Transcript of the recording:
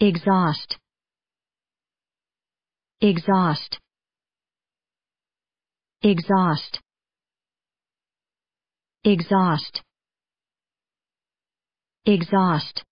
exhaust exhaust exhaust exhaust exhaust